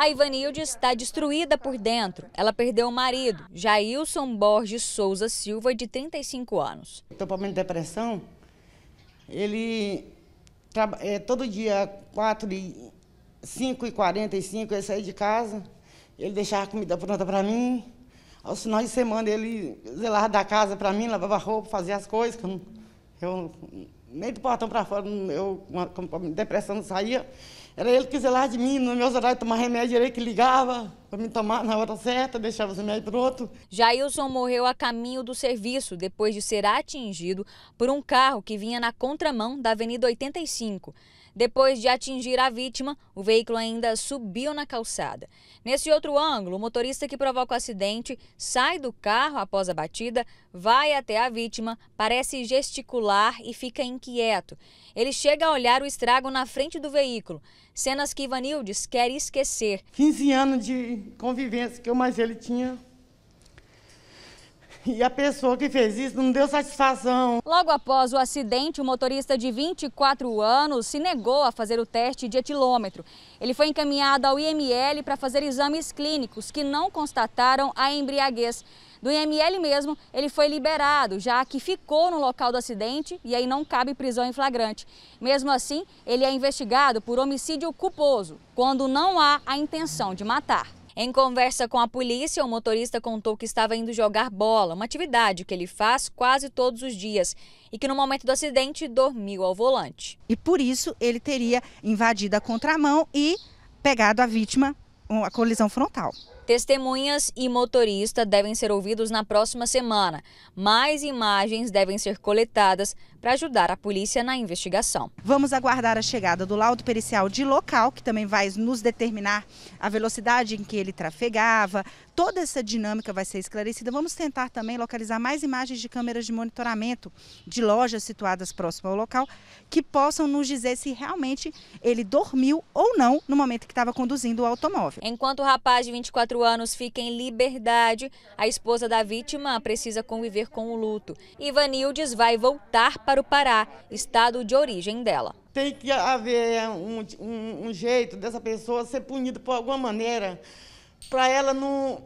A Ivanilde está destruída por dentro. Ela perdeu o marido, Jailson Borges Souza Silva, de 35 anos. Estou problema de depressão. Ele, é, todo dia, 4 e 5 e 45 eu saía de casa, ele deixava a comida pronta para mim. Aos finais de semana ele zelava da casa para mim, lavava roupa, fazia as coisas eu, eu meio do portão para fora, eu, com depressão não saía. Era ele que zelava de mim, no meu horários tomar remédio, era ele que ligava para me tomar na hora certa, deixava os remédios para outro. Jailson morreu a caminho do serviço depois de ser atingido por um carro que vinha na contramão da Avenida 85. Depois de atingir a vítima, o veículo ainda subiu na calçada. Nesse outro ângulo, o motorista que provoca o acidente sai do carro após a batida, vai até a vítima, parece gesticular e fica inquieto. Ele chega a olhar o estrago na frente do veículo, cenas que Ivanildes quer esquecer. 15 anos de convivência que eu mais ele tinha. E a pessoa que fez isso não deu satisfação. Logo após o acidente, o motorista de 24 anos se negou a fazer o teste de etilômetro. Ele foi encaminhado ao IML para fazer exames clínicos que não constataram a embriaguez. Do IML mesmo, ele foi liberado, já que ficou no local do acidente e aí não cabe prisão em flagrante. Mesmo assim, ele é investigado por homicídio culposo, quando não há a intenção de matar. Em conversa com a polícia, o motorista contou que estava indo jogar bola, uma atividade que ele faz quase todos os dias, e que no momento do acidente dormiu ao volante. E por isso ele teria invadido a contramão e pegado a vítima, com a colisão frontal. Testemunhas e motorista devem ser ouvidos na próxima semana. Mais imagens devem ser coletadas para ajudar a polícia na investigação. Vamos aguardar a chegada do laudo pericial de local, que também vai nos determinar a velocidade em que ele trafegava, toda essa dinâmica vai ser esclarecida. Vamos tentar também localizar mais imagens de câmeras de monitoramento de lojas situadas próximo ao local que possam nos dizer se realmente ele dormiu ou não no momento que estava conduzindo o automóvel. Enquanto o rapaz de 24 anos fica em liberdade, a esposa da vítima precisa conviver com o luto. Ivanildes vai voltar para o Pará, estado de origem dela. Tem que haver um, um, um jeito dessa pessoa ser punida por alguma maneira para ela não,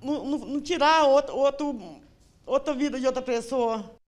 não, não tirar outro, outro, outra vida de outra pessoa.